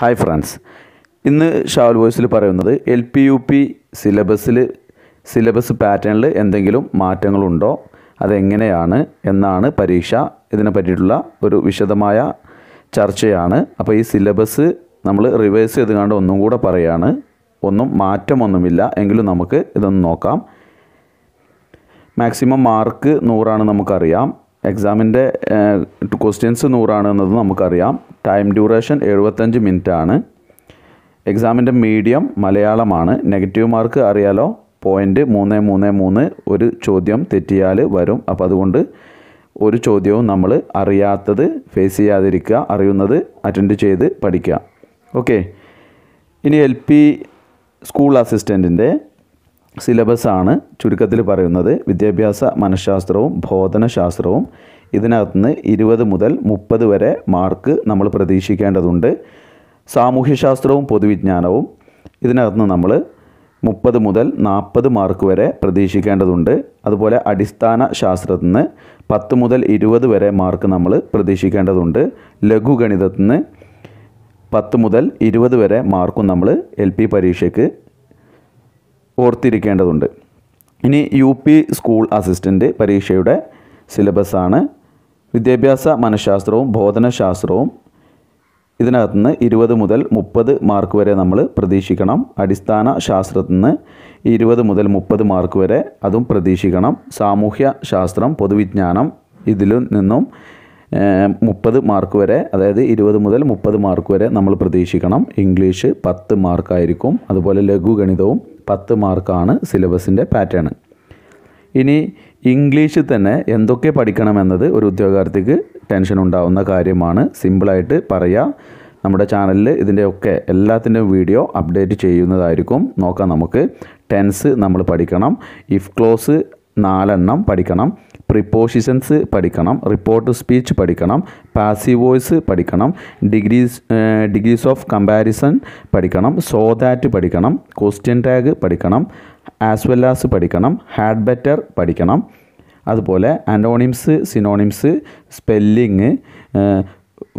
hi friends ഇന്ന് ഷാവൽ വോയിസിൽ പറയുന്നത് എൽ പി യു പി സിലബസിൽ സിലബസ് പാറ്റേണിൽ എന്തെങ്കിലും മാറ്റങ്ങളുണ്ടോ അതെങ്ങനെയാണ് എന്നാണ് പരീക്ഷ ഇതിനെ പറ്റിയിട്ടുള്ള ഒരു വിശദമായ ചർച്ചയാണ് അപ്പോൾ ഈ സിലബസ് നമ്മൾ റിവേഴ്സ് ചെയ്ത് കണ്ട് ഒന്നും കൂടെ പറയാണ് ഒന്നും മാറ്റമൊന്നുമില്ല എങ്കിലും നമുക്ക് ഇതൊന്ന് നോക്കാം മാക്സിമം മാർക്ക് നൂറാണ് നമുക്കറിയാം എക്സാമിൻ്റെ ക്വസ്റ്റ്യൻസ് നൂറാണ് എന്നത് നമുക്കറിയാം ടൈം ഡ്യൂറേഷൻ എഴുപത്തഞ്ച് ആണ് എക്സാമിൻ്റെ മീഡിയം മലയാളമാണ് നെഗറ്റീവ് മാർക്ക് അറിയാലോ പോയിൻറ്റ് മൂന്ന് മൂന്ന് മൂന്ന് ഒരു ചോദ്യം തെറ്റിയാൽ വരും അപ്പോൾ അതുകൊണ്ട് ഒരു ചോദ്യവും നമ്മൾ അറിയാത്തത് ഫേസ് ചെയ്യാതിരിക്കുക അറിയുന്നത് അറ്റൻഡ് ചെയ്ത് പഠിക്കുക ഓക്കെ ഇനി എൽ പി സ്കൂൾ അസിസ്റ്റൻറ്റിൻ്റെ സിലബസാണ് ചുരുക്കത്തിൽ പറയുന്നത് വിദ്യാഭ്യാസ മനഃശാസ്ത്രവും ബോധനശാസ്ത്രവും ഇതിനകത്ത് നിന്ന് ഇരുപത് മുതൽ മുപ്പത് വരെ മാർക്ക് നമ്മൾ പ്രതീക്ഷിക്കേണ്ടതുണ്ട് സാമൂഹ്യശാസ്ത്രവും പൊതുവിജ്ഞാനവും ഇതിനകത്ത് നിന്ന് നമ്മൾ മുപ്പത് മുതൽ നാൽപ്പത് മാർക്ക് വരെ പ്രതീക്ഷിക്കേണ്ടതുണ്ട് അതുപോലെ അടിസ്ഥാന ശാസ്ത്രത്തിൽ നിന്ന് പത്ത് മുതൽ ഇരുപത് വരെ മാർക്ക് നമ്മൾ പ്രതീക്ഷിക്കേണ്ടതുണ്ട് ലഘുഗണിതത്തിൽ നിന്ന് പത്ത് മുതൽ ഇരുപത് വരെ മാർക്കും നമ്മൾ എൽ പി പരീക്ഷയ്ക്ക് ഓർത്തിരിക്കേണ്ടതുണ്ട് ഇനി യു പി സ്കൂൾ അസിസ്റ്റൻ്റ് പരീക്ഷയുടെ സിലബസാണ് വിദ്യാഭ്യാസ മനഃശാസ്ത്രവും ബോധനശാസ്ത്രവും നിന്ന് ഇരുപത് മുതൽ മുപ്പത് മാർക്ക് വരെ നമ്മൾ പ്രതീക്ഷിക്കണം അടിസ്ഥാന ശാസ്ത്രത്തിൽ നിന്ന് ഇരുപത് മുതൽ മുപ്പത് മാർക്ക് വരെ അതും പ്രതീക്ഷിക്കണം സാമൂഹ്യ ശാസ്ത്രം പൊതുവിജ്ഞാനം ഇതിൽ നിന്നും മുപ്പത് മാർക്ക് വരെ അതായത് ഇരുപത് മുതൽ മുപ്പത് മാർക്ക് വരെ നമ്മൾ പ്രതീക്ഷിക്കണം ഇംഗ്ലീഷ് പത്ത് മാർക്കായിരിക്കും അതുപോലെ ലഘുഗണിതവും പത്ത് മാർക്കാണ് സിലബസിൻ്റെ പാറ്റേൺ ഇനി ഇംഗ്ലീഷിൽ തന്നെ എന്തൊക്കെ പഠിക്കണമെന്നത് ഒരു ഉദ്യോഗാർത്ഥിക്ക് ടെൻഷൻ ഉണ്ടാവുന്ന കാര്യമാണ് സിമ്പിളായിട്ട് പറയുക നമ്മുടെ ചാനലിൽ ഇതിൻ്റെയൊക്കെ എല്ലാത്തിൻ്റെയും വീഡിയോ അപ്ഡേറ്റ് ചെയ്യുന്നതായിരിക്കും നോക്കാം നമുക്ക് ടെൻസ് നമ്മൾ പഠിക്കണം ഇഫ് ക്ലോസ് നാലെണ്ണം പഠിക്കണം പ്രിപ്പോസിഷൻസ് പഠിക്കണം റിപ്പോർട്ട് സ്പീച്ച് പഠിക്കണം പാസീവ് വോയിസ് പഠിക്കണം ഡിഗ്രീസ് ഡിഗ്രീസ് ഓഫ് കമ്പാരിസൺ പഠിക്കണം സോ ദാറ്റ് പഠിക്കണം ക്വസ്റ്റ്യൻ ടാഗ് പഠിക്കണം ആസ് വെൽ ആസ് പഠിക്കണം ഹാഡ് ബെറ്റർ പഠിക്കണം അതുപോലെ അനോണിംസ് സിനോണിംസ് സ്പെല്ലിങ്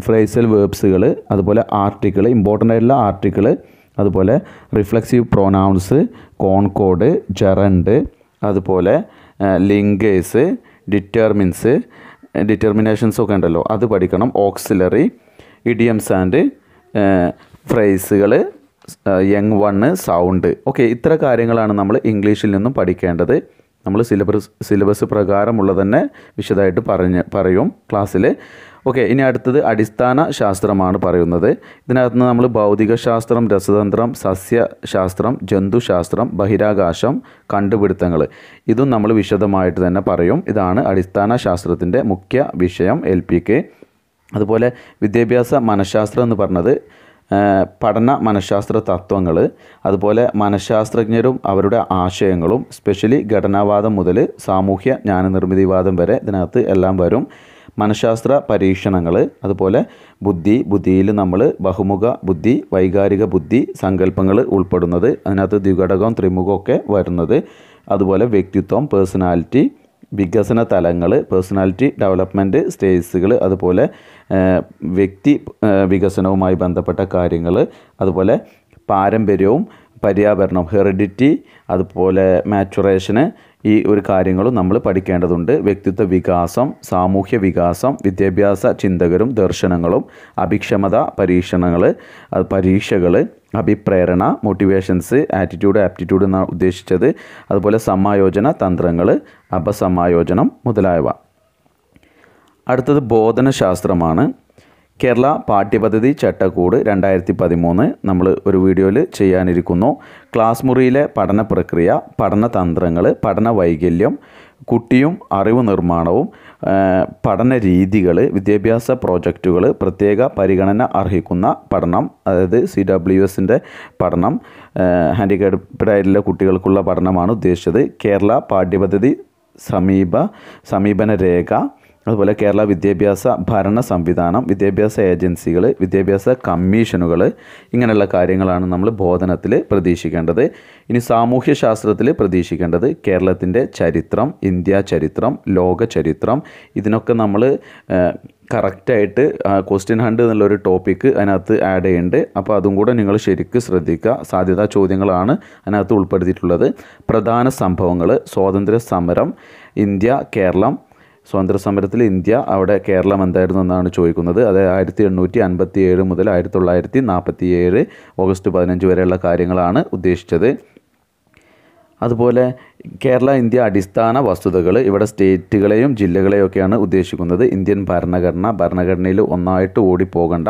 ഫ്രേസൽ വേബ്സുകൾ അതുപോലെ ആർട്ടിക്കിൾ ഇമ്പോർട്ടൻ്റ് ആയിട്ടുള്ള ആർട്ടിക്കിൾ അതുപോലെ റിഫ്ലക്സീവ് പ്രൊനൗൺസ് കോൺകോഡ് ജെറണ്ട് അതുപോലെ ലിങ്കേഴ്സ് ഡിറ്റർമിൻസ് ഡിറ്റർമിനേഷൻസ് ഒക്കെ ഉണ്ടല്ലോ അത് പഠിക്കണം ഓക്സിലറി ഇഡിയംസ് ആൻഡ് ഫ്രേസുകൾ യങ് വണ്ണ് സൗണ്ട് ഓക്കെ ഇത്ര കാര്യങ്ങളാണ് നമ്മൾ ഇംഗ്ലീഷിൽ നിന്നും പഠിക്കേണ്ടത് നമ്മൾ സിലബസ് സിലബസ് പ്രകാരമുള്ള തന്നെ വിശദമായിട്ട് പറഞ്ഞ് പറയും ക്ലാസ്സിൽ ഓക്കെ ഇനി അടുത്തത് അടിസ്ഥാന ശാസ്ത്രമാണ് പറയുന്നത് ഇതിനകത്ത് നിന്ന് നമ്മൾ ഭൗതികശാസ്ത്രം രസതന്ത്രം സസ്യശാസ്ത്രം ജന്തുശാസ്ത്രം ബഹിരാകാശം കണ്ടുപിടുത്തങ്ങൾ ഇതും നമ്മൾ വിശദമായിട്ട് തന്നെ പറയും ഇതാണ് അടിസ്ഥാന ശാസ്ത്രത്തിൻ്റെ മുഖ്യ വിഷയം എൽ അതുപോലെ വിദ്യാഭ്യാസ മനഃശാസ്ത്രം എന്ന് പറഞ്ഞത് പഠന മനഃശാസ്ത്ര തത്വങ്ങൾ അതുപോലെ മനഃശാസ്ത്രജ്ഞരും അവരുടെ ആശയങ്ങളും സ്പെഷ്യലി ഘടനാവാദം മുതൽ സാമൂഹ്യ ജ്ഞാനനിർമ്മിതിവാദം വരെ ഇതിനകത്ത് എല്ലാം വരും മനഃശാസ്ത്ര പരീക്ഷണങ്ങൾ അതുപോലെ ബുദ്ധി ബുദ്ധിയിൽ നമ്മൾ ബഹുമുഖ ബുദ്ധി വൈകാരിക ബുദ്ധി സങ്കല്പങ്ങൾ ഉൾപ്പെടുന്നത് അതിനകത്ത് ദ്വിഘടകം ത്രിമുഖമൊക്കെ ഒക്കെ വരുന്നത് അതുപോലെ വ്യക്തിത്വം പേഴ്സണാലിറ്റി വികസന തലങ്ങൾ പേഴ്സണാലിറ്റി ഡെവലപ്മെൻറ്റ് സ്റ്റേജ്സുകൾ അതുപോലെ വ്യക്തി വികസനവുമായി ബന്ധപ്പെട്ട കാര്യങ്ങൾ അതുപോലെ പാരമ്പര്യവും പര്യാവരണം ഹെറിഡിറ്റി അതുപോലെ മാച്ചുറേഷന് ഈ ഒരു കാര്യങ്ങളും നമ്മൾ പഠിക്കേണ്ടതുണ്ട് വ്യക്തിത്വ വികാസം സാമൂഹ്യ വികാസം വിദ്യാഭ്യാസ ചിന്തകരും ദർശനങ്ങളും അഭിക്ഷമത പരീക്ഷണങ്ങൾ പരീക്ഷകൾ അഭിപ്രേരണ മോട്ടിവേഷൻസ് ആറ്റിറ്റ്യൂഡ് ആപ്റ്റിറ്റ്യൂഡ് എന്നാണ് ഉദ്ദേശിച്ചത് അതുപോലെ സമായോജന തന്ത്രങ്ങൾ അപസമായോജനം മുതലായവ അടുത്തത് ബോധനശാസ്ത്രമാണ് കേരള പാഠ്യപദ്ധതി ചട്ടക്കൂട് രണ്ടായിരത്തി പതിമൂന്ന് നമ്മൾ ഒരു വീഡിയോയിൽ ചെയ്യാനിരിക്കുന്നു ക്ലാസ് മുറിയിലെ പഠന പ്രക്രിയ പഠനതന്ത്രങ്ങൾ പഠന വൈകല്യം കുട്ടിയും അറിവ് നിർമ്മാണവും പഠന രീതികൾ വിദ്യാഭ്യാസ പ്രോജക്റ്റുകൾ പ്രത്യേക പരിഗണന അർഹിക്കുന്ന പഠനം അതായത് സി ഡബ്ല്യു എസിൻ്റെ പഠനം ഹാൻഡിക്കാപ്ഡായിട്ടുള്ള കുട്ടികൾക്കുള്ള പഠനമാണ് ഉദ്ദേശിച്ചത് കേരള പാഠ്യപദ്ധതി സമീപ സമീപന രേഖ അതുപോലെ കേരള വിദ്യാഭ്യാസ ഭരണ സംവിധാനം വിദ്യാഭ്യാസ ഏജൻസികൾ വിദ്യാഭ്യാസ കമ്മീഷനുകൾ ഇങ്ങനെയുള്ള കാര്യങ്ങളാണ് നമ്മൾ ബോധനത്തിൽ പ്രതീക്ഷിക്കേണ്ടത് ഇനി സാമൂഹ്യ ശാസ്ത്രത്തിൽ പ്രതീക്ഷിക്കേണ്ടത് കേരളത്തിൻ്റെ ചരിത്രം ഇന്ത്യ ചരിത്രം ലോക ചരിത്രം ഇതിനൊക്കെ നമ്മൾ കറക്റ്റായിട്ട് ക്വസ്റ്റ്യൻ ഹണ്ട് എന്നുള്ളൊരു ടോപ്പിക്ക് അതിനകത്ത് ആഡ് ചെയ്യുന്നുണ്ട് അപ്പോൾ അതും കൂടെ നിങ്ങൾ ശരിക്ക് ശ്രദ്ധിക്കുക സാധ്യതാ ചോദ്യങ്ങളാണ് അതിനകത്ത് ഉൾപ്പെടുത്തിയിട്ടുള്ളത് പ്രധാന സംഭവങ്ങൾ സ്വാതന്ത്ര്യ സമരം ഇന്ത്യ കേരളം സ്വാതന്ത്ര്യസമരത്തിൽ ഇന്ത്യ അവിടെ കേരളം എന്തായിരുന്നു എന്നാണ് ചോദിക്കുന്നത് അത് ആയിരത്തി എണ്ണൂറ്റി അൻപത്തി ഏഴ് മുതൽ ആയിരത്തി തൊള്ളായിരത്തി നാൽപ്പത്തി ഏഴ് ഓഗസ്റ്റ് പതിനഞ്ച് വരെയുള്ള കാര്യങ്ങളാണ് ഉദ്ദേശിച്ചത് അതുപോലെ കേരള ഇന്ത്യ അടിസ്ഥാന വസ്തുതകൾ ഇവിടെ സ്റ്റേറ്റുകളെയും ജില്ലകളെയും ഒക്കെയാണ് ഉദ്ദേശിക്കുന്നത് ഇന്ത്യൻ ഭരണഘടന ഭരണഘടനയിൽ ഒന്നായിട്ട് ഓടിപ്പോകേണ്ട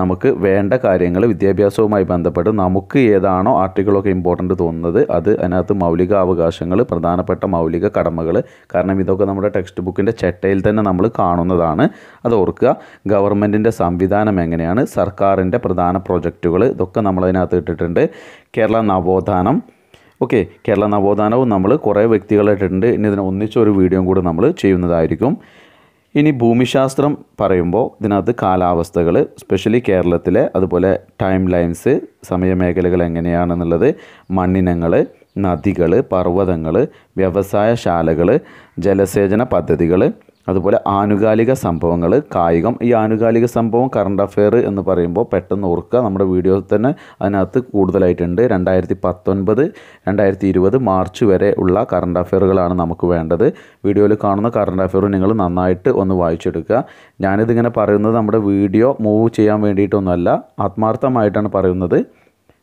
നമുക്ക് വേണ്ട കാര്യങ്ങൾ വിദ്യാഭ്യാസവുമായി ബന്ധപ്പെട്ട് നമുക്ക് ഏതാണോ ആർട്ടിക്കിളൊക്കെ ഇമ്പോർട്ടൻ്റ് തോന്നുന്നത് അത് അതിനകത്ത് മൗലിക അവകാശങ്ങൾ പ്രധാനപ്പെട്ട മൗലിക കടമകൾ കാരണം ഇതൊക്കെ നമ്മുടെ ടെക്സ്റ്റ് ബുക്കിൻ്റെ ചട്ടയിൽ തന്നെ നമ്മൾ കാണുന്നതാണ് അത് ഓർക്കുക ഗവൺമെൻറ്റിൻ്റെ സംവിധാനം എങ്ങനെയാണ് സർക്കാരിൻ്റെ പ്രധാന പ്രോജക്റ്റുകൾ ഇതൊക്കെ നമ്മൾ ഇട്ടിട്ടുണ്ട് കേരള നവോത്ഥാനം ഓക്കെ കേരള നവോത്ഥാനവും നമ്മൾ കുറേ വ്യക്തികളായിട്ടുണ്ട് ഇനി ഇതിനെ ഒന്നിച്ചൊരു വീഡിയോയും കൂടെ നമ്മൾ ചെയ്യുന്നതായിരിക്കും ഇനി ഭൂമിശാസ്ത്രം പറയുമ്പോൾ ഇതിനകത്ത് കാലാവസ്ഥകൾ സ്പെഷ്യലി കേരളത്തിലെ അതുപോലെ ടൈം ലൈൻസ് സമയമേഖലകൾ എങ്ങനെയാണെന്നുള്ളത് മണ്ണിനങ്ങൾ നദികൾ പർവ്വതങ്ങൾ വ്യവസായശാലകൾ ജലസേചന പദ്ധതികൾ അതുപോലെ ആനുകാലിക സംഭവങ്ങൾ കായികം ഈ ആനുകാലിക സംഭവം കറണ്ട് അഫെയർ എന്ന് പറയുമ്പോൾ പെട്ടെന്ന് ഓർക്കുക നമ്മുടെ വീഡിയോ തന്നെ അതിനകത്ത് കൂടുതലായിട്ടുണ്ട് രണ്ടായിരത്തി പത്തൊൻപത് രണ്ടായിരത്തി ഇരുപത് മാർച്ച് വരെ ഉള്ള കറണ്ട് അഫെയറുകളാണ് നമുക്ക് വേണ്ടത് വീഡിയോയിൽ കാണുന്ന കറണ്ട് അഫെയർ നിങ്ങൾ നന്നായിട്ട് ഒന്ന് വായിച്ചെടുക്കുക ഞാനിതിങ്ങനെ പറയുന്നത് നമ്മുടെ വീഡിയോ മൂവ് ചെയ്യാൻ വേണ്ടിയിട്ടൊന്നുമല്ല ആത്മാർത്ഥമായിട്ടാണ് പറയുന്നത്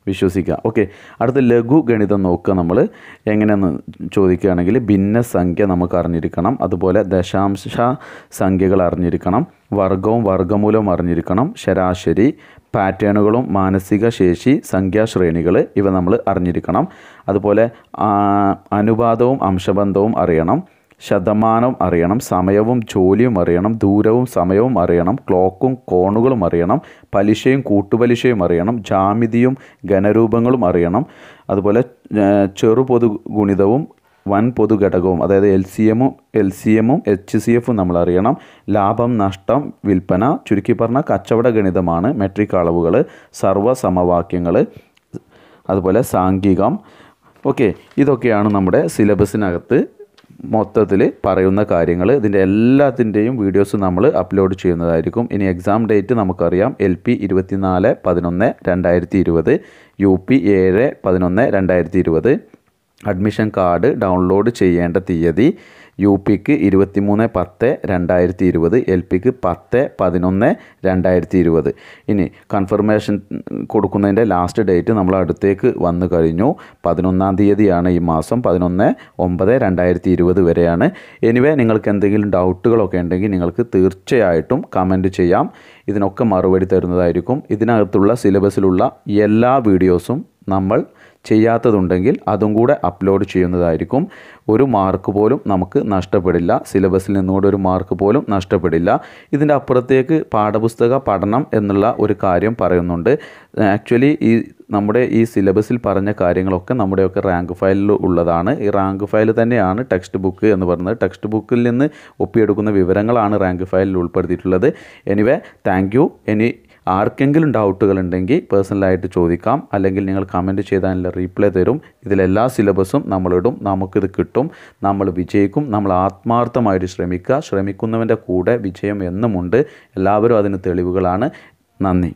വിശ്വസിക്കുക ഓക്കെ അടുത്ത ലഘു ഗണിതം നോക്കുക നമ്മൾ എങ്ങനെയെന്ന് ചോദിക്കുകയാണെങ്കിൽ ഭിന്ന സംഖ്യ നമുക്ക് അറിഞ്ഞിരിക്കണം അതുപോലെ ദശാംശ സംഖ്യകൾ അറിഞ്ഞിരിക്കണം വർഗവും വർഗമൂലവും അറിഞ്ഞിരിക്കണം ശരാശരി പാറ്റേണുകളും മാനസിക ശേഷി സംഖ്യാശ്രേണികൾ ഇവ നമ്മൾ അറിഞ്ഞിരിക്കണം അതുപോലെ അനുപാതവും അംശബന്ധവും അറിയണം ശതമാനം അറിയണം സമയവും ജോലിയും അറിയണം ദൂരവും സമയവും അറിയണം ക്ലോക്കും കോണുകളും അറിയണം പലിശയും കൂട്ടുപലിശയും അറിയണം ജാമിതിയും ഘനരൂപങ്ങളും അറിയണം അതുപോലെ ചെറു പൊതു ഗുണിതവും വൻ പൊതുഘടകവും അതായത് എൽ സി എമ്മും എൽ സി എമ്മും എച്ച് സി എഫും നമ്മൾ അറിയണം ലാഭം നഷ്ടം വിൽപ്പന ചുരുക്കി പറഞ്ഞ കച്ചവട ഗണിതമാണ് മെട്രിക് അളവുകൾ സർവ്വസമവാക്യങ്ങൾ സമവാക്യങ്ങൾ അതുപോലെ സാംഘികം ഓക്കെ ഇതൊക്കെയാണ് നമ്മുടെ സിലബസിനകത്ത് മൊത്തത്തിൽ പറയുന്ന കാര്യങ്ങൾ ഇതിൻ്റെ എല്ലാത്തിൻ്റെയും വീഡിയോസ് നമ്മൾ അപ്ലോഡ് ചെയ്യുന്നതായിരിക്കും ഇനി എക്സാം ഡേറ്റ് നമുക്കറിയാം എൽ പി ഇരുപത്തിനാല് പതിനൊന്ന് രണ്ടായിരത്തി ഇരുപത് യു പി ഏഴ് പതിനൊന്ന് രണ്ടായിരത്തി ഇരുപത് അഡ്മിഷൻ കാർഡ് ഡൗൺലോഡ് ചെയ്യേണ്ട തീയതി യു പിക്ക് ഇരുപത്തിമൂന്ന് പത്ത് രണ്ടായിരത്തി ഇരുപത് എൽ പിക്ക് പത്ത് പതിനൊന്ന് രണ്ടായിരത്തി ഇരുപത് ഇനി കൺഫർമേഷൻ കൊടുക്കുന്നതിൻ്റെ ലാസ്റ്റ് ഡേറ്റ് നമ്മൾ അടുത്തേക്ക് വന്നു കഴിഞ്ഞു പതിനൊന്നാം തീയതിയാണ് ഈ മാസം പതിനൊന്ന് ഒമ്പത് രണ്ടായിരത്തി ഇരുപത് വരെയാണ് എനിവേ നിങ്ങൾക്ക് എന്തെങ്കിലും ഡൗട്ടുകളൊക്കെ ഉണ്ടെങ്കിൽ നിങ്ങൾക്ക് തീർച്ചയായിട്ടും കമൻറ്റ് ചെയ്യാം ഇതിനൊക്കെ മറുപടി തരുന്നതായിരിക്കും ഇതിനകത്തുള്ള സിലബസിലുള്ള എല്ലാ വീഡിയോസും നമ്മൾ ചെയ്യാത്തതുണ്ടെങ്കിൽ അതും കൂടെ അപ്ലോഡ് ചെയ്യുന്നതായിരിക്കും ഒരു മാർക്ക് പോലും നമുക്ക് നഷ്ടപ്പെടില്ല സിലബസിൽ നിന്നുകൊണ്ട് ഒരു മാർക്ക് പോലും നഷ്ടപ്പെടില്ല ഇതിൻ്റെ അപ്പുറത്തേക്ക് പാഠപുസ്തക പഠനം എന്നുള്ള ഒരു കാര്യം പറയുന്നുണ്ട് ആക്ച്വലി ഈ നമ്മുടെ ഈ സിലബസിൽ പറഞ്ഞ കാര്യങ്ങളൊക്കെ നമ്മുടെയൊക്കെ റാങ്ക് ഫയലിൽ ഉള്ളതാണ് ഈ റാങ്ക് ഫയൽ തന്നെയാണ് ടെക്സ്റ്റ് ബുക്ക് എന്ന് പറയുന്നത് ടെക്സ്റ്റ് ബുക്കിൽ നിന്ന് ഒപ്പിയെടുക്കുന്ന വിവരങ്ങളാണ് റാങ്ക് ഫയലിൽ ഉൾപ്പെടുത്തിയിട്ടുള്ളത് എനിവേ താങ്ക് യു ഇനി ആർക്കെങ്കിലും ഡൗട്ടുകൾ ഉണ്ടെങ്കിൽ പേഴ്സണലായിട്ട് ചോദിക്കാം അല്ലെങ്കിൽ നിങ്ങൾ കമൻറ്റ് ചെയ്താൽ റീപ്ലൈ തരും ഇതിലെല്ലാ സിലബസും നമ്മളിടും നമുക്കിത് കിട്ടും നമ്മൾ വിജയിക്കും നമ്മൾ ആത്മാർത്ഥമായിട്ട് ശ്രമിക്കുക ശ്രമിക്കുന്നവൻ്റെ കൂടെ വിജയം എന്നുമുണ്ട് എല്ലാവരും അതിന് തെളിവുകളാണ് നന്ദി